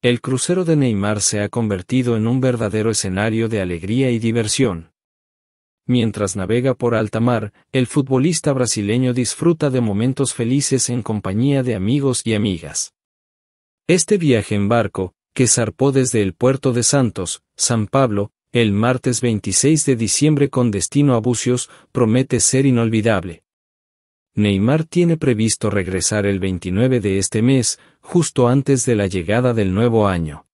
El crucero de Neymar se ha convertido en un verdadero escenario de alegría y diversión. Mientras navega por alta mar, el futbolista brasileño disfruta de momentos felices en compañía de amigos y amigas. Este viaje en barco, que zarpó desde el puerto de Santos, San Pablo, el martes 26 de diciembre con destino a Bucios, promete ser inolvidable. Neymar tiene previsto regresar el 29 de este mes, justo antes de la llegada del nuevo año.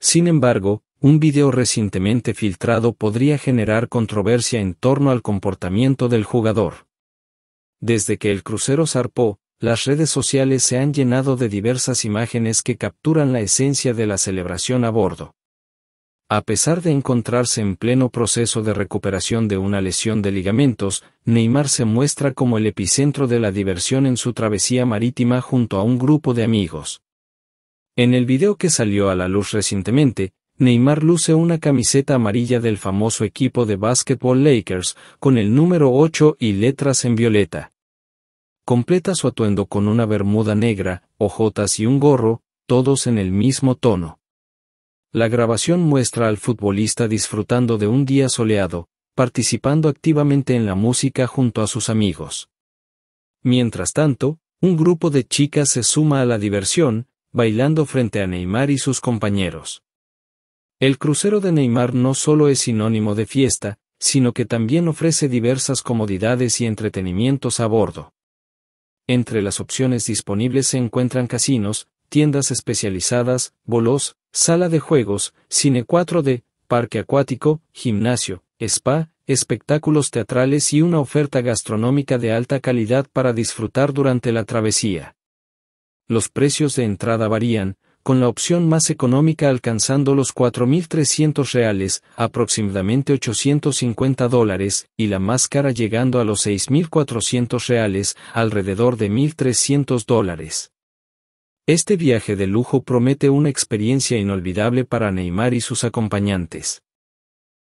Sin embargo, un video recientemente filtrado podría generar controversia en torno al comportamiento del jugador. Desde que el crucero zarpó, las redes sociales se han llenado de diversas imágenes que capturan la esencia de la celebración a bordo. A pesar de encontrarse en pleno proceso de recuperación de una lesión de ligamentos, Neymar se muestra como el epicentro de la diversión en su travesía marítima junto a un grupo de amigos. En el video que salió a la luz recientemente, Neymar luce una camiseta amarilla del famoso equipo de básquetbol Lakers, con el número 8 y letras en violeta. Completa su atuendo con una bermuda negra, ojotas y un gorro, todos en el mismo tono. La grabación muestra al futbolista disfrutando de un día soleado, participando activamente en la música junto a sus amigos. Mientras tanto, un grupo de chicas se suma a la diversión, bailando frente a Neymar y sus compañeros. El crucero de Neymar no solo es sinónimo de fiesta, sino que también ofrece diversas comodidades y entretenimientos a bordo. Entre las opciones disponibles se encuentran casinos, tiendas especializadas, bolos, sala de juegos, cine 4D, parque acuático, gimnasio, spa, espectáculos teatrales y una oferta gastronómica de alta calidad para disfrutar durante la travesía. Los precios de entrada varían, con la opción más económica alcanzando los 4.300 reales, aproximadamente 850 dólares, y la más cara llegando a los 6.400 reales, alrededor de 1.300 dólares. Este viaje de lujo promete una experiencia inolvidable para Neymar y sus acompañantes.